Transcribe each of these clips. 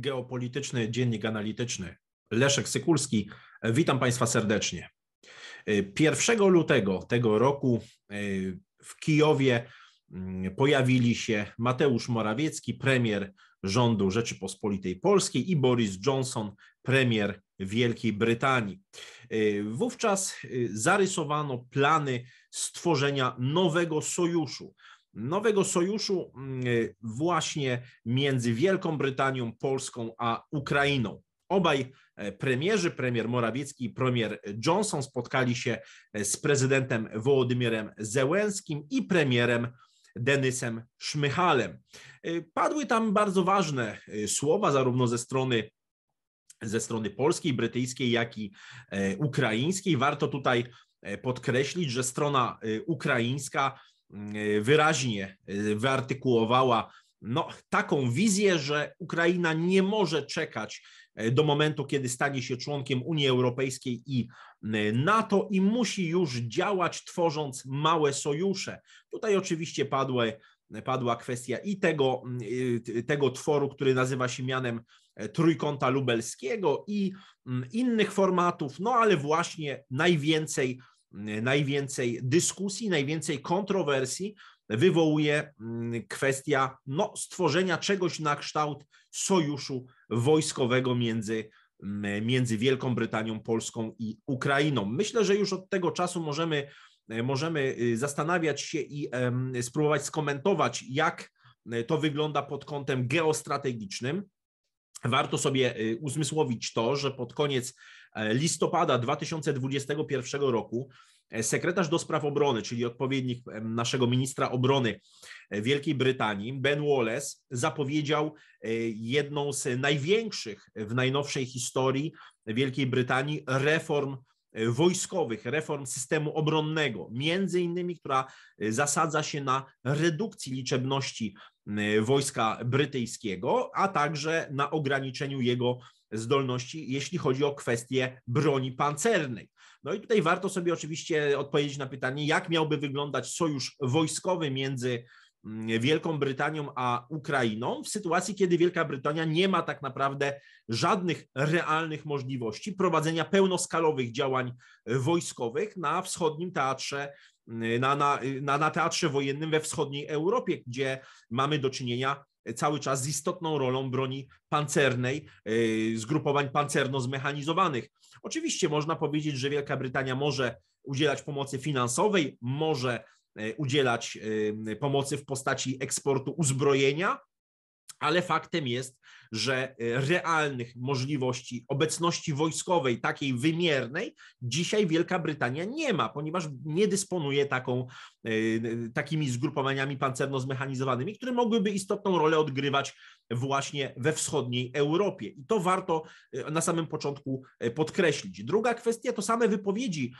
Geopolityczny Dziennik Analityczny Leszek Sykulski. Witam Państwa serdecznie. 1 lutego tego roku e, w Kijowie mm, pojawili się Mateusz Morawiecki, premier rządu Rzeczypospolitej Polskiej i Boris Johnson, premier Wielkiej Brytanii. E, wówczas e, zarysowano plany stworzenia nowego sojuszu, nowego sojuszu mm, y, właśnie między Wielką Brytanią, Polską a Ukrainą. Obaj e, premierzy, premier Morawiecki i premier Johnson spotkali się e, z prezydentem Wołodymierem Zełęskim i premierem Denysem Szmychalem. E, padły tam bardzo ważne słowa, zarówno ze strony ze strony polskiej, brytyjskiej, jak i ukraińskiej. Warto tutaj podkreślić, że strona ukraińska Y, wyraźnie y, wyartykułowała no, taką wizję, że Ukraina nie może czekać y, do momentu, kiedy stanie się członkiem Unii Europejskiej i NATO i musi już działać, tworząc małe sojusze. Tutaj oczywiście padły, padła kwestia i tego, tego tworu, który nazywa się mianem Trójkąta Lubelskiego i innych formatów, no ale właśnie najwięcej najwięcej dyskusji, najwięcej kontrowersji wywołuje mm, kwestia no, stworzenia czegoś na kształt sojuszu wojskowego między, mm, między Wielką Brytanią, Polską i Ukrainą. Myślę, że już od tego czasu możemy, e, możemy y, zastanawiać się i spróbować skomentować, jak e, to wygląda pod kątem geostrategicznym warto sobie y, uzmysłowić to, że pod koniec e, listopada 2021 roku e, sekretarz do spraw obrony, czyli odpowiednik naszego ministra obrony e, Wielkiej Brytanii, Ben Wallace, zapowiedział jedną z największych w najnowszej historii Wielkiej Brytanii reform wojskowych, reform systemu obronnego, między innymi, która zasadza się na redukcji liczebności wojska brytyjskiego, a także na ograniczeniu jego zdolności, jeśli chodzi o kwestie broni pancernej. No i tutaj warto sobie oczywiście odpowiedzieć na pytanie, jak miałby wyglądać sojusz wojskowy między Mm, Wielką Brytanią a Ukrainą, w sytuacji, kiedy Wielka Brytania nie ma tak naprawdę żadnych realnych możliwości prowadzenia pełnoskalowych działań e, wojskowych na wschodnim teatrze mm, na, na, na, na, teatrze wojennym we wschodniej Europie, gdzie mamy do czynienia e, cały czas z istotną rolą broni pancernej, e, zgrupowań pancerno-zmechanizowanych. Oczywiście można powiedzieć, że Wielka Brytania może udzielać pomocy finansowej, może E, udzielać e, pomocy w postaci eksportu uzbrojenia, ale faktem jest, że y, realnych możliwości obecności wojskowej, takiej wymiernej, dzisiaj Wielka Brytania nie ma, ponieważ nie dysponuje taką, y, y, takimi zgrupowaniami pancerno-zmechanizowanymi, które mogłyby istotną rolę odgrywać właśnie we wschodniej Europie. I to warto na samym początku podkreślić. Druga kwestia to same wypowiedzi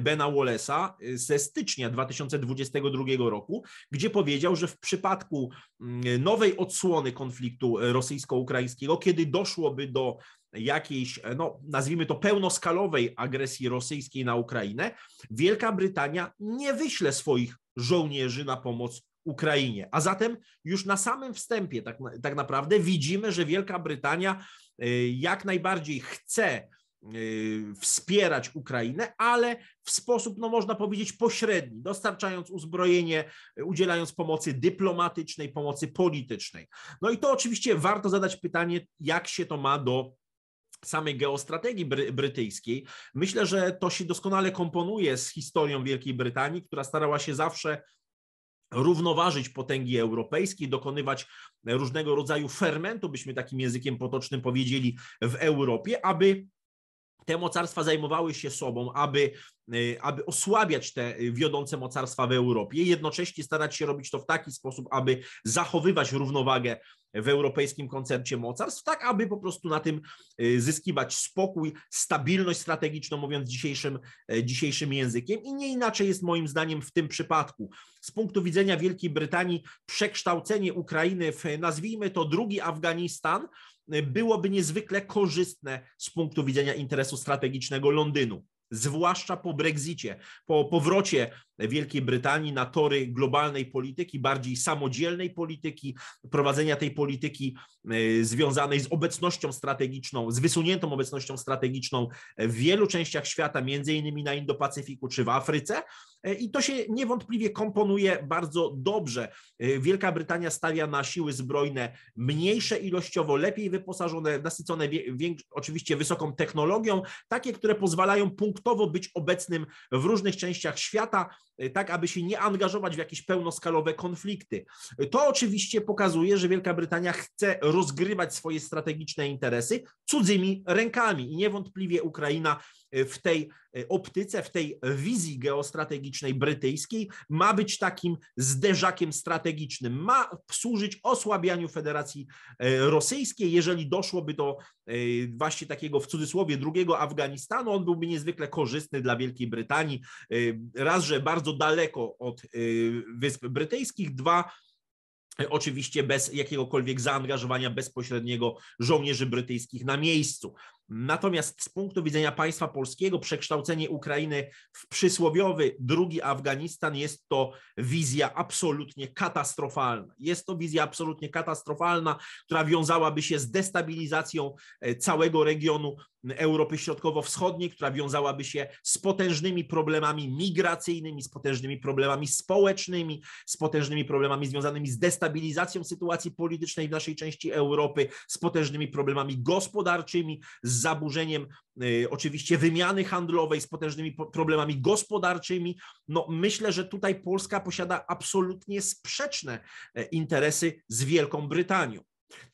Bena Wallace'a ze stycznia 2022 roku, gdzie powiedział, że w przypadku mm, nowej odsłony konfliktu rosyjskiego, rosyjsko-ukraińskiego, kiedy doszłoby do jakiejś, e, no, nazwijmy to pełnoskalowej agresji rosyjskiej na Ukrainę, Wielka Brytania nie wyśle swoich żołnierzy na pomoc Ukrainie. A zatem już na samym wstępie tak, tak naprawdę widzimy, że Wielka Brytania e, jak najbardziej chce Y, wspierać Ukrainę, ale w sposób, no można powiedzieć, pośredni, dostarczając uzbrojenie, udzielając pomocy dyplomatycznej, pomocy politycznej. No i to oczywiście warto zadać pytanie, jak się to ma do samej geostrategii bry brytyjskiej. Myślę, że to się doskonale komponuje z historią Wielkiej Brytanii, która starała się zawsze równoważyć potęgi europejskie, dokonywać różnego rodzaju fermentu, byśmy takim językiem potocznym powiedzieli, w Europie, aby te mocarstwa zajmowały się sobą, aby, y, aby osłabiać te y, wiodące mocarstwa w Europie i jednocześnie starać się robić to w taki sposób, aby zachowywać równowagę w europejskim koncercie mocarstw, tak aby po prostu na tym y, zyskiwać spokój, stabilność strategiczną, mówiąc dzisiejszym, dzisiejszym językiem. I nie inaczej jest moim zdaniem w tym przypadku. Z punktu widzenia Wielkiej Brytanii przekształcenie Ukrainy w, nazwijmy to, drugi Afganistan, Y, byłoby niezwykle korzystne z punktu widzenia interesu strategicznego Londynu zwłaszcza po Brexicie, po powrocie Wielkiej Brytanii na tory globalnej polityki, bardziej samodzielnej polityki, prowadzenia tej polityki e, związanej z obecnością strategiczną, z wysuniętą obecnością strategiczną w wielu częściach świata, między innymi na Indo-Pacyfiku czy w Afryce. E, I to się niewątpliwie komponuje bardzo dobrze. E, Wielka Brytania stawia na siły zbrojne mniejsze ilościowo, lepiej wyposażone, nasycone oczywiście wysoką technologią, takie, które pozwalają punktowo być obecnym w różnych częściach świata, Y, tak aby się nie angażować w jakieś pełnoskalowe konflikty. Y, to oczywiście pokazuje, że Wielka Brytania chce rozgrywać swoje strategiczne interesy cudzymi rękami i niewątpliwie Ukraina y, w tej optyce, w tej wizji geostrategicznej brytyjskiej ma być takim zderzakiem strategicznym, ma służyć osłabianiu Federacji Rosyjskiej. Jeżeli doszłoby do właśnie takiego w cudzysłowie drugiego Afganistanu, on byłby niezwykle korzystny dla Wielkiej Brytanii. Raz, że bardzo bardzo daleko od y, Wysp Brytyjskich. Dwa, y, Oczywiście bez jakiegokolwiek zaangażowania bezpośredniego żołnierzy brytyjskich na miejscu. Natomiast z punktu widzenia państwa polskiego przekształcenie Ukrainy w przysłowiowy drugi Afganistan jest to wizja absolutnie katastrofalna. Jest to wizja absolutnie katastrofalna, która wiązałaby się z destabilizacją e, całego regionu Europy Środkowo-Wschodniej, która wiązałaby się z potężnymi problemami migracyjnymi, z potężnymi problemami społecznymi, z potężnymi problemami związanymi z destabilizacją sytuacji politycznej w naszej części Europy, z potężnymi problemami gospodarczymi, z z zaburzeniem y, oczywiście wymiany handlowej, z potężnymi problemami gospodarczymi. No, myślę, że tutaj Polska posiada absolutnie sprzeczne e, interesy z Wielką Brytanią.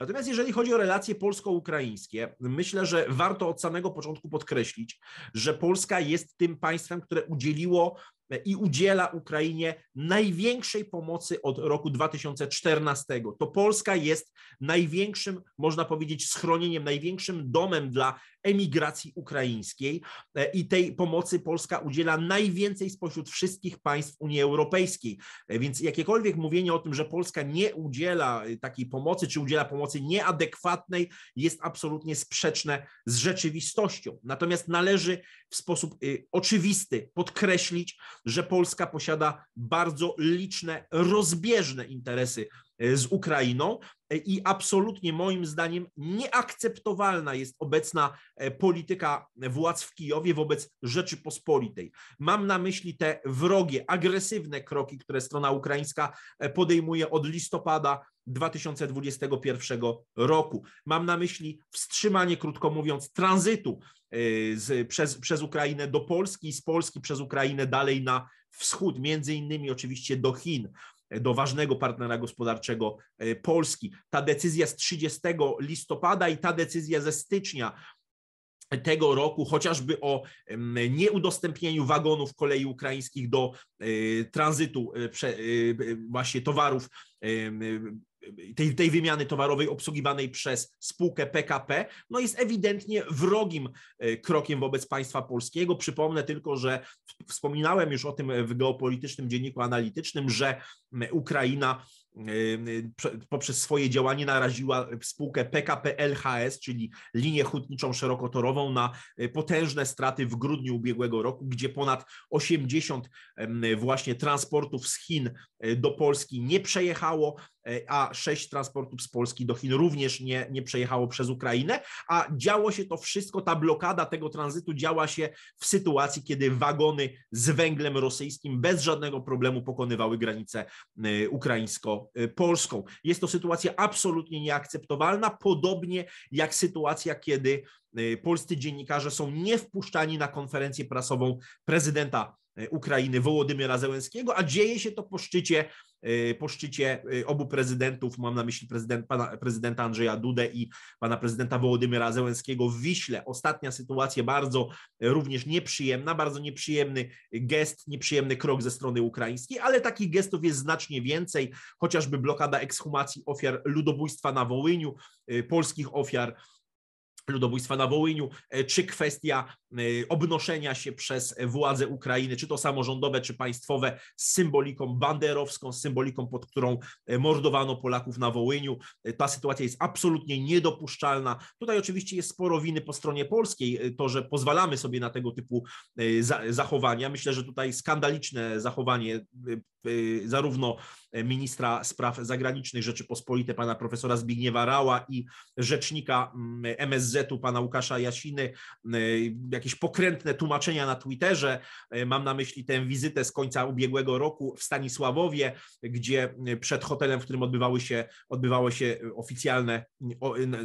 Natomiast jeżeli chodzi o relacje polsko-ukraińskie, myślę, że warto od samego początku podkreślić, że Polska jest tym państwem, które udzieliło i udziela Ukrainie największej pomocy od roku 2014. To Polska jest największym, można powiedzieć, schronieniem, największym domem dla emigracji ukraińskiej e, i tej pomocy Polska udziela najwięcej spośród wszystkich państw Unii Europejskiej. E, więc jakiekolwiek mówienie o tym, że Polska nie udziela e, takiej pomocy, czy udziela pomocy nieadekwatnej, jest absolutnie sprzeczne z rzeczywistością. Natomiast należy w sposób oczywisty podkreślić, że Polska posiada bardzo liczne, rozbieżne interesy e, z Ukrainą e, i absolutnie moim zdaniem nieakceptowalna jest obecna e, polityka władz w Kijowie wobec Rzeczypospolitej. Mam na myśli te wrogie, agresywne kroki, które strona ukraińska podejmuje od listopada 2021 roku. Mam na myśli wstrzymanie, krótko mówiąc, tranzytu Y, z, przez, przez Ukrainę do Polski i z Polski przez Ukrainę dalej na wschód, między innymi oczywiście do Chin do ważnego partnera gospodarczego y, Polski. Ta decyzja z 30 listopada i ta decyzja ze stycznia tego roku, chociażby o nieudostępnieniu wagonów kolei ukraińskich do y, tranzytu właśnie towarów tej, tej wymiany towarowej obsługiwanej przez spółkę PKP, no jest ewidentnie wrogim e, krokiem wobec państwa polskiego. Przypomnę tylko, że wspominałem już o tym w geopolitycznym dzienniku analitycznym, że Ukraina e, poprzez swoje działanie naraziła spółkę PKP LHS, czyli linię hutniczą szerokotorową, na e, potężne straty w grudniu ubiegłego roku, gdzie ponad 80 właśnie transportów z Chin do Polski nie przejechało. E, a sześć transportów z Polski do Chin również nie, nie przejechało przez Ukrainę, a działo się to wszystko, ta blokada tego tranzytu działa się w sytuacji, kiedy wagony z węglem rosyjskim bez żadnego problemu pokonywały granicę e, ukraińsko-polską. Jest to sytuacja absolutnie nieakceptowalna, podobnie jak sytuacja, kiedy e, polscy dziennikarze są niewpuszczani na konferencję prasową prezydenta E, Ukrainy Wołodymyra Zełenskiego, a dzieje się to po szczycie, e, po szczycie e, obu prezydentów, mam na myśli prezydent, pana, prezydenta Andrzeja Dudę i pana prezydenta Wołodymyra Zełenskiego w Wiśle. Ostatnia sytuacja bardzo również nieprzyjemna, bardzo nieprzyjemny gest, nieprzyjemny krok ze strony ukraińskiej, ale takich gestów jest znacznie więcej, chociażby blokada ekshumacji ofiar ludobójstwa na Wołyniu, polskich ofiar ludobójstwa na Wołyniu, czy kwestia Y, obnoszenia się przez władze Ukrainy, czy to samorządowe, czy państwowe, z symboliką banderowską, z symboliką, pod którą e, mordowano Polaków na Wołyniu. E, ta sytuacja jest absolutnie niedopuszczalna. Tutaj oczywiście jest sporo winy po stronie polskiej, e, to, że pozwalamy sobie na tego typu zachowania. Myślę, że tutaj skandaliczne zachowanie zarówno ministra spraw zagranicznych Rzeczypospolitej, pana profesora Zbigniewa Rała i rzecznika MSZ-u, mm, pana Łukasza Jasiny, jakieś pokrętne tłumaczenia na Twitterze. E, mam na myśli tę wizytę z końca ubiegłego roku w Stanisławowie, gdzie e, przed hotelem, w którym odbywały się, odbywały się e, oficjalne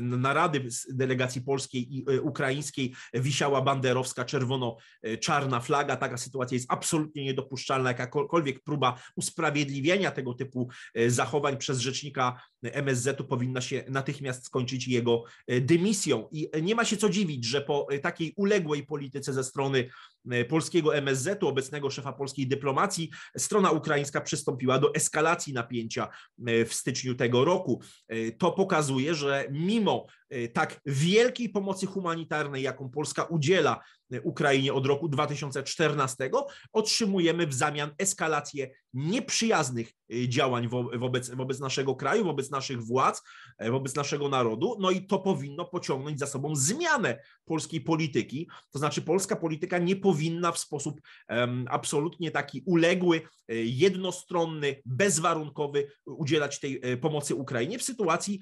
narady z delegacji polskiej i ukraińskiej, wisiała banderowska czerwono-czarna flaga. Taka sytuacja jest absolutnie niedopuszczalna. Jakakolwiek próba usprawiedliwienia tego typu zachowań przez rzecznika MSZ-u powinna się natychmiast skończyć jego dymisją. I nie ma się co dziwić, że po takiej uległej polityce ze strony e, polskiego MSZ-u, obecnego szefa polskiej dyplomacji, strona ukraińska przystąpiła do eskalacji napięcia e, w styczniu tego roku. E, to pokazuje, że mimo tak wielkiej pomocy humanitarnej, jaką Polska udziela Y, Ukrainie od roku 2014, otrzymujemy w zamian eskalację nieprzyjaznych y, działań wobec, wobec naszego kraju, wobec naszych władz, y, wobec naszego narodu. No i to powinno pociągnąć za sobą zmianę polskiej polityki. To znaczy, polska polityka nie powinna w sposób um, absolutnie taki uległy, jednostronny, bezwarunkowy udzielać tej pomocy Ukrainie w sytuacji,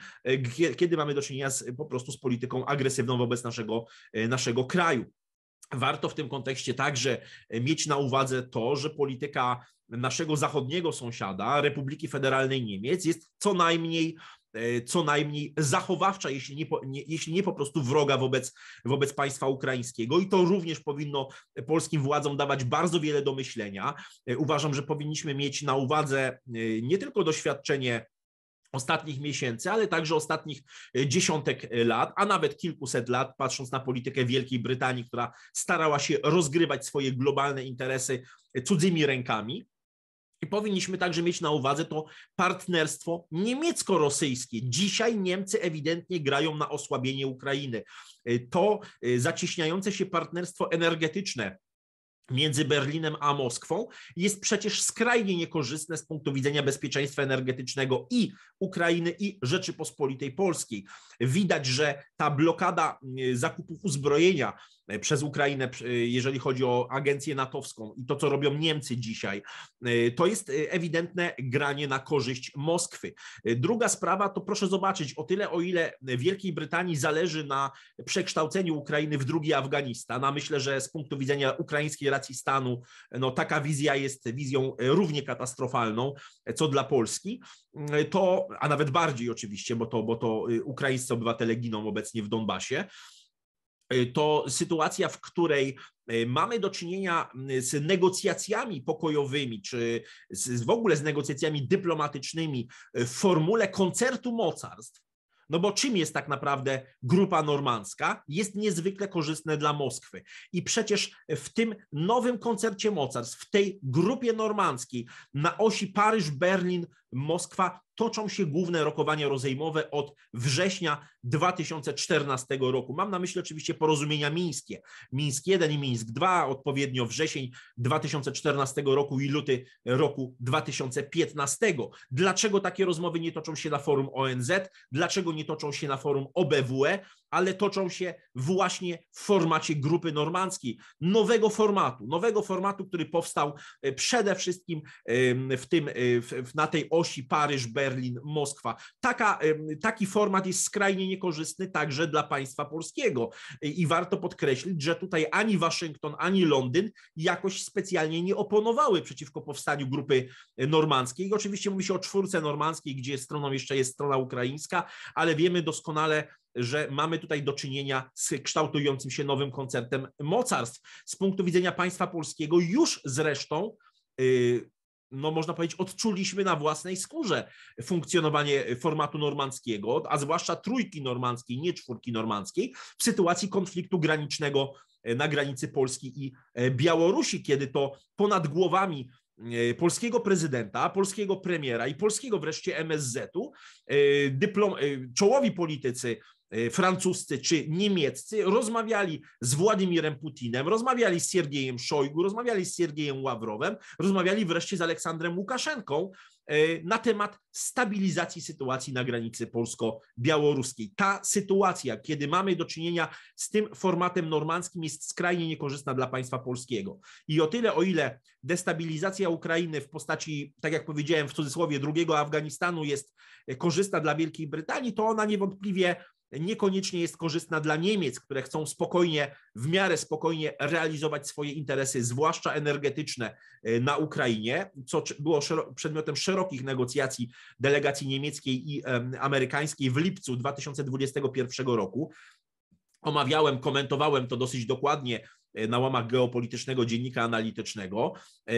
kiedy mamy do czynienia z, po prostu z polityką agresywną wobec naszego, naszego kraju. Warto w tym kontekście także mieć na uwadze to, że polityka naszego zachodniego sąsiada, Republiki Federalnej Niemiec, jest co najmniej e, co najmniej zachowawcza, jeśli nie, po, nie, jeśli nie po prostu wroga wobec, wobec państwa ukraińskiego. I to również powinno polskim władzom dawać bardzo wiele do myślenia. E, uważam, że powinniśmy mieć na uwadze e, nie tylko doświadczenie ostatnich miesięcy, ale także ostatnich e, dziesiątek e, lat, a nawet kilkuset lat, patrząc na politykę Wielkiej Brytanii, która starała się rozgrywać swoje globalne interesy e, cudzymi rękami. I powinniśmy także mieć na uwadze to partnerstwo niemiecko-rosyjskie. Dzisiaj Niemcy ewidentnie grają na osłabienie Ukrainy. To zacieśniające się partnerstwo energetyczne między Berlinem a Moskwą jest przecież skrajnie niekorzystne z punktu widzenia bezpieczeństwa energetycznego i Ukrainy, i Rzeczypospolitej Polskiej. Widać, że ta blokada mm, zakupów uzbrojenia E, przez Ukrainę, e, jeżeli chodzi o agencję natowską i to, co robią Niemcy dzisiaj, e, to jest ewidentne granie na korzyść Moskwy. Druga sprawa to proszę zobaczyć, o tyle o ile Wielkiej Brytanii zależy na przekształceniu Ukrainy w drugi Afganistan, a myślę, że z punktu widzenia ukraińskiej racji stanu, no taka wizja jest wizją równie katastrofalną, co dla Polski, to, a nawet bardziej oczywiście, bo to, bo to ukraińscy obywatele giną obecnie w Donbasie, E, to sytuacja, w której e, mamy do czynienia z negocjacjami pokojowymi, czy z, w ogóle z negocjacjami dyplomatycznymi e, w formule koncertu mocarstw, no bo czym jest tak naprawdę grupa normandzka? Jest niezwykle korzystne dla Moskwy. I przecież w tym nowym koncercie mocarstw, w tej grupie normandzkiej na osi Paryż, Berlin, Moskwa toczą się główne rokowania rozejmowe od września 2014 roku. Mam na myśli oczywiście porozumienia mińskie. Mińsk 1 i Mińsk 2, odpowiednio wrzesień 2014 roku i luty roku 2015. Dlaczego takie rozmowy nie toczą się na forum ONZ? Dlaczego nie toczą się na forum OBWE? ale toczą się właśnie w formacie grupy normandzkiej, nowego formatu, nowego formatu, który powstał e, przede wszystkim w tym, e, na tej osi Paryż, Berlin, Moskwa. Taka, taki format jest skrajnie niekorzystny także dla państwa polskiego e, i warto podkreślić, że tutaj ani Waszyngton, ani Londyn jakoś specjalnie nie oponowały przeciwko powstaniu grupy normandzkiej. oczywiście mówi się o czwórce normandzkiej, gdzie stroną jeszcze jest strona ukraińska, ale wiemy doskonale, że mamy tutaj do czynienia z kształtującym się nowym koncertem mocarstw. Z punktu widzenia państwa polskiego już zresztą y, no można powiedzieć, odczuliśmy na własnej skórze funkcjonowanie formatu normandzkiego, a zwłaszcza trójki normandzkiej, nie czwórki normandzkiej, w sytuacji konfliktu granicznego y, na granicy Polski i y, Białorusi, kiedy to ponad głowami E, polskiego prezydenta, polskiego premiera i polskiego wreszcie MSZ-u, e, dyplom, e, czołowi politycy francuscy czy niemieccy rozmawiali z Władimirem Putinem, rozmawiali z Siergiejem Szojgu, rozmawiali z Siergiejem Ławrowem, rozmawiali wreszcie z Aleksandrem Łukaszenką E, na temat stabilizacji sytuacji na granicy polsko-białoruskiej. Ta sytuacja, kiedy mamy do czynienia z tym formatem normandzkim, jest skrajnie niekorzystna dla państwa polskiego. I o tyle, o ile destabilizacja Ukrainy w postaci, tak jak powiedziałem, w cudzysłowie drugiego Afganistanu jest e, korzystna dla Wielkiej Brytanii, to ona niewątpliwie niekoniecznie jest korzystna dla Niemiec, które chcą spokojnie, w miarę spokojnie realizować swoje interesy, zwłaszcza energetyczne e, na Ukrainie, co było przedmiotem szerokich negocjacji delegacji niemieckiej i amerykańskiej w lipcu 2021 roku. Omawiałem, komentowałem to dosyć dokładnie e, na łamach geopolitycznego dziennika analitycznego. E,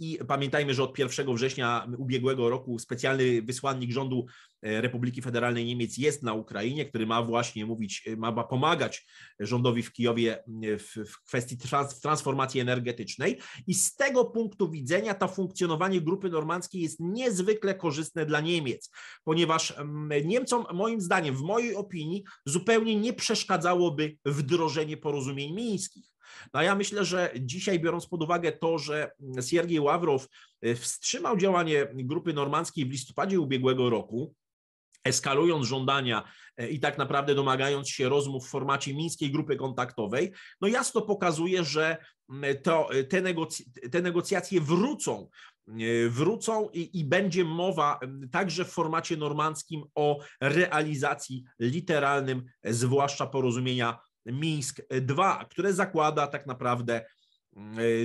I pamiętajmy, że od 1 września ubiegłego roku specjalny wysłannik rządu Republiki Federalnej Niemiec jest na Ukrainie, który ma właśnie mówić, ma pomagać rządowi w Kijowie w, w kwestii trans, transformacji energetycznej. I z tego punktu widzenia to funkcjonowanie grupy normandzkiej jest niezwykle korzystne dla Niemiec, ponieważ mm, Niemcom, moim zdaniem, w mojej opinii, zupełnie nie przeszkadzałoby wdrożenie porozumień mińskich. No ja myślę, że dzisiaj, biorąc pod uwagę to, że mm, Siergiej Ławrow e, wstrzymał działanie grupy normandzkiej w listopadzie ubiegłego roku, eskalując żądania e, i tak naprawdę domagając się rozmów w formacie mińskiej grupy kontaktowej, no jasno pokazuje, że to, e, te, te negocjacje wrócą e, wrócą i, i, będzie mowa także w formacie normandzkim o realizacji literalnym, zwłaszcza porozumienia Mińsk II, które zakłada tak naprawdę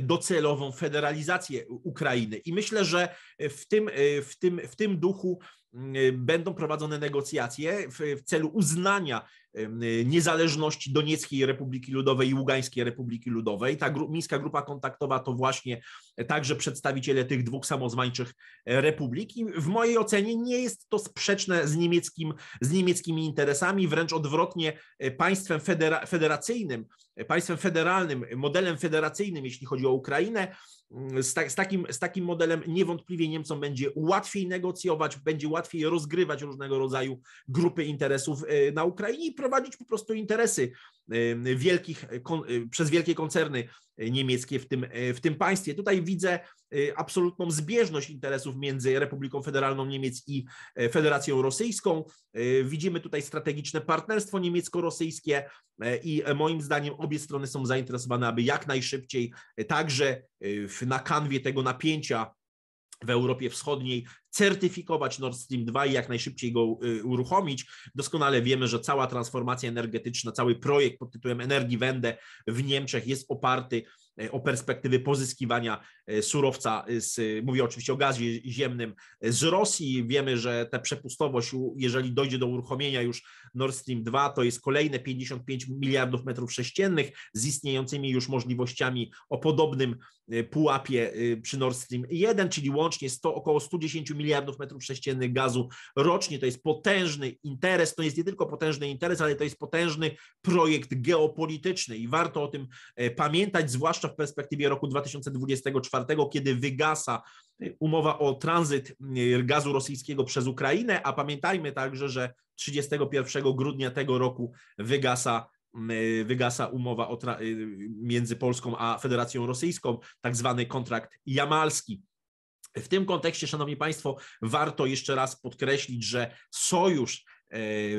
docelową federalizację Ukrainy. I myślę, że w tym, w tym, w tym duchu Mm, y, będą prowadzone negocjacje w, w, celu uznania niezależności Donieckiej Republiki Ludowej i Ługańskiej Republiki Ludowej. Ta gru, Mińska Grupa Kontaktowa to właśnie także przedstawiciele tych dwóch samozwańczych e, republik i w mojej ocenie nie jest to sprzeczne z, niemieckim, z niemieckimi interesami, wręcz odwrotnie e, państwem federa, federacyjnym, e, państwem federalnym, modelem federacyjnym, jeśli chodzi o Ukrainę, Mm, z, ta, z, takim, z takim modelem niewątpliwie Niemcom będzie łatwiej negocjować, będzie łatwiej rozgrywać różnego rodzaju grupy interesów y, na Ukrainie i prowadzić po prostu interesy wielkich, e, e, przez wielkie koncerny e, niemieckie w tym, w tym państwie. Tutaj widzę absolutną zbieżność interesów między Republiką Federalną Niemiec i Federacją Rosyjską. Widzimy tutaj strategiczne partnerstwo niemiecko-rosyjskie i moim zdaniem obie strony są zainteresowane, aby jak najszybciej także na kanwie tego napięcia w Europie Wschodniej, certyfikować Nord Stream 2 i jak najszybciej go y, uruchomić. Doskonale wiemy, że cała transformacja energetyczna, cały projekt pod tytułem Energiewende w Niemczech jest oparty E, o perspektywy pozyskiwania e, surowca, z, e, mówię oczywiście o gazie ziemnym z Rosji. Wiemy, że ta przepustowość, jeżeli dojdzie do uruchomienia już Nord Stream 2, to jest kolejne 55 miliardów metrów sześciennych z istniejącymi już możliwościami o podobnym pułapie przy Nord Stream 1, czyli łącznie 100, około 110 miliardów metrów sześciennych gazu rocznie. To jest potężny interes, to jest nie tylko potężny interes, ale to jest potężny projekt geopolityczny i warto o tym pamiętać, zwłaszcza zwłaszcza w perspektywie roku 2024, kiedy wygasa y, umowa o tranzyt y, gazu rosyjskiego przez Ukrainę, a pamiętajmy także, że 31 grudnia tego roku wygasa y, wygasa umowa między Polską a Federacją Rosyjską, tak zwany kontrakt jamalski. W tym kontekście, Szanowni Państwo, warto jeszcze raz podkreślić, że sojusz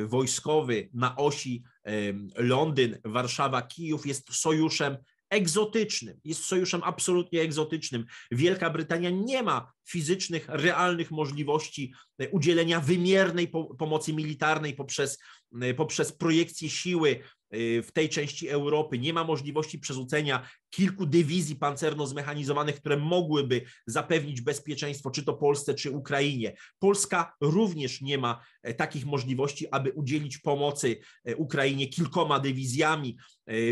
wojskowy na osi Londyn, Warszawa, Kijów jest sojuszem egzotycznym, jest sojuszem absolutnie egzotycznym. Wielka Brytania nie ma fizycznych, realnych możliwości e, udzielenia wymiernej pomocy militarnej poprzez, e, poprzez projekcję siły e, w tej części Europy. Nie ma możliwości przerzucenia kilku dywizji pancerno-zmechanizowanych, które mogłyby zapewnić bezpieczeństwo czy to Polsce, czy Ukrainie. Polska również nie ma takich możliwości, aby udzielić pomocy Ukrainie kilkoma dywizjami,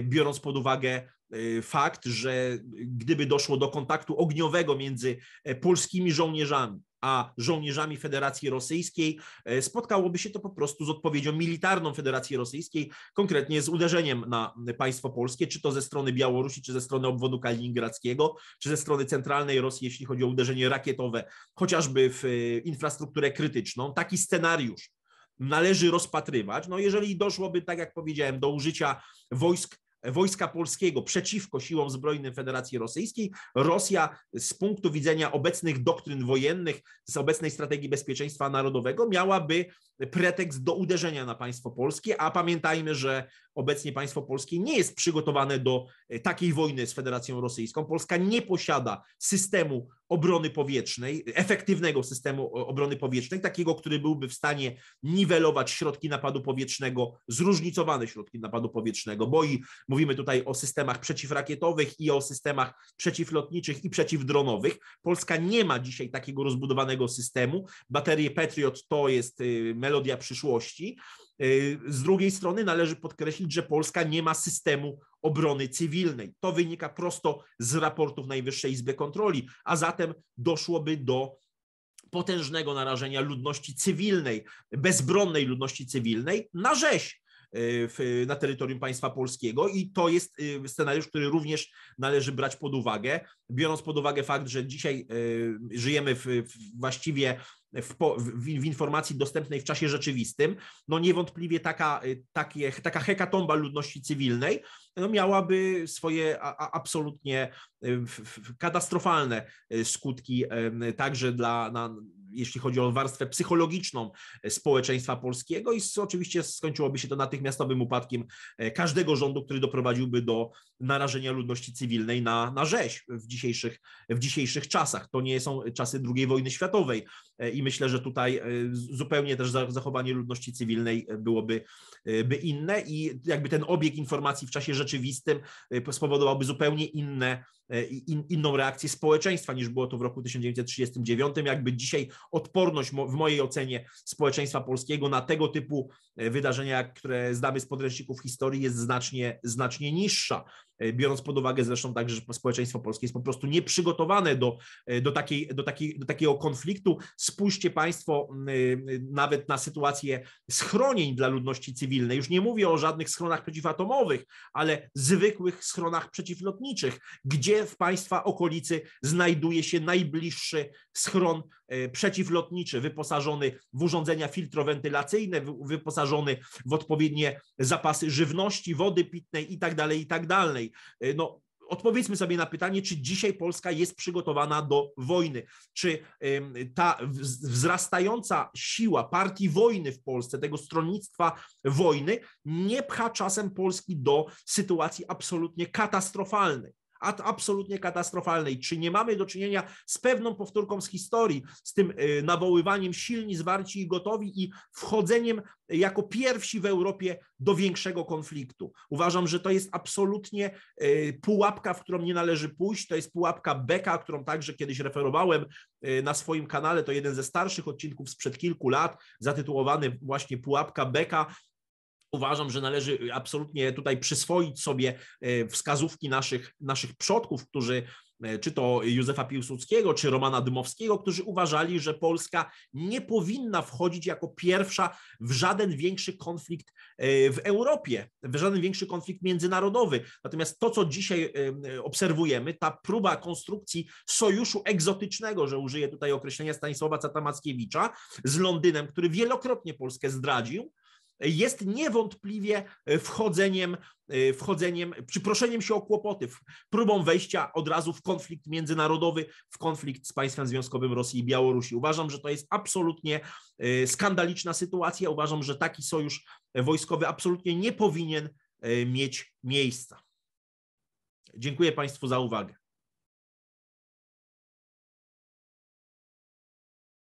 biorąc pod uwagę Y, fakt, że gdyby doszło do kontaktu ogniowego między e, polskimi żołnierzami a żołnierzami Federacji Rosyjskiej, e, spotkałoby się to po prostu z odpowiedzią militarną Federacji Rosyjskiej, konkretnie z uderzeniem na e, państwo polskie, czy to ze strony Białorusi, czy ze strony obwodu kaliningradzkiego, czy ze strony centralnej Rosji, jeśli chodzi o uderzenie rakietowe, chociażby w infrastrukturę krytyczną. Taki scenariusz należy rozpatrywać. No jeżeli doszłoby, tak jak powiedziałem, do użycia wojsk Wojska Polskiego przeciwko siłom zbrojnym Federacji Rosyjskiej. Rosja z punktu widzenia obecnych doktryn wojennych, z obecnej strategii bezpieczeństwa narodowego miałaby pretekst do uderzenia na państwo polskie, a pamiętajmy, że obecnie państwo polskie nie jest przygotowane do e, takiej wojny z Federacją Rosyjską. Polska nie posiada systemu obrony powietrznej, efektywnego systemu e, obrony powietrznej, takiego, który byłby w stanie niwelować środki napadu powietrznego, zróżnicowane środki napadu powietrznego, bo i mówimy tutaj o systemach przeciwrakietowych i o systemach przeciwlotniczych i przeciwdronowych. Polska nie ma dzisiaj takiego rozbudowanego systemu. Baterie Patriot to jest y, melodia przyszłości. Y, z drugiej strony należy podkreślić, że Polska nie ma systemu obrony cywilnej. To wynika prosto z raportów Najwyższej Izby Kontroli, a zatem doszłoby do potężnego narażenia ludności cywilnej, bezbronnej ludności cywilnej na rzeź y, w, na terytorium państwa polskiego i to jest y, scenariusz, który również należy brać pod uwagę, biorąc pod uwagę fakt, że dzisiaj żyjemy w, w właściwie w, w, w, informacji dostępnej w czasie rzeczywistym, no niewątpliwie taka, y, takie, taka hekatomba ludności cywilnej no miałaby swoje a, a absolutnie y, katastrofalne y, skutki także dla, na, jeśli chodzi o warstwę psychologiczną e, społeczeństwa polskiego i oczywiście skończyłoby się to natychmiastowym upadkiem e, każdego rządu, który doprowadziłby do narażenia ludności cywilnej na, na rzeź w dzisiejszych, w dzisiejszych czasach. To nie są czasy II wojny światowej e, i myślę, że tutaj zupełnie też zachowanie ludności cywilnej byłoby by inne i jakby ten obieg informacji w czasie rzeczywistym spowodowałby zupełnie inne E, in, inną reakcję społeczeństwa niż było to w roku 1939. Jakby dzisiaj odporność w mojej ocenie społeczeństwa polskiego na tego typu e, wydarzenia, które znamy z podręczników historii, jest znacznie, znacznie niższa. E, biorąc pod uwagę zresztą także, że społeczeństwo polskie jest po prostu nieprzygotowane do, e, do, takiej, do, takiej, do takiego konfliktu. Spójrzcie Państwo e, nawet na sytuację schronień dla ludności cywilnej. Już nie mówię o żadnych schronach przeciwatomowych, ale zwykłych schronach przeciwlotniczych, gdzie w Państwa okolicy znajduje się najbliższy schron przeciwlotniczy, wyposażony w urządzenia filtrowentylacyjne, wyposażony w odpowiednie zapasy żywności, wody pitnej itd., tak itd. Tak Y, no, odpowiedzmy sobie na pytanie, czy dzisiaj Polska jest przygotowana do wojny, czy ta wzrastająca siła partii wojny w Polsce, tego stronnictwa wojny, nie pcha czasem Polski do sytuacji absolutnie katastrofalnej absolutnie katastrofalnej. Czy nie mamy do czynienia z pewną powtórką z historii, z tym y, nawoływaniem silni, zwarci i gotowi i wchodzeniem y, jako pierwsi w Europie do większego konfliktu? Uważam, że to jest absolutnie y, pułapka, w którą nie należy pójść. To jest pułapka Beka, którą także kiedyś referowałem na swoim kanale. To jeden ze starszych odcinków sprzed kilku lat, zatytułowany właśnie Pułapka Beka. Uważam, że należy y, absolutnie tutaj przyswoić sobie y, wskazówki naszych, naszych przodków, którzy y, czy to Józefa Piłsudskiego, czy Romana Dymowskiego, którzy uważali, że Polska nie powinna wchodzić jako pierwsza w żaden większy konflikt w Europie, w żaden większy konflikt międzynarodowy. Natomiast to, co dzisiaj obserwujemy, ta próba konstrukcji sojuszu egzotycznego, że użyję tutaj określenia Stanisława Catamackiewicza, z Londynem, który wielokrotnie Polskę zdradził, jest niewątpliwie e, wchodzeniem, e, wchodzeniem, przyproszeniem się o kłopoty, próbą wejścia od razu w konflikt międzynarodowy, w konflikt z państwem związkowym Rosji i Białorusi. Uważam, że to jest absolutnie e, skandaliczna sytuacja. Uważam, że taki sojusz wojskowy absolutnie nie powinien mieć miejsca. Dziękuję Państwu za uwagę.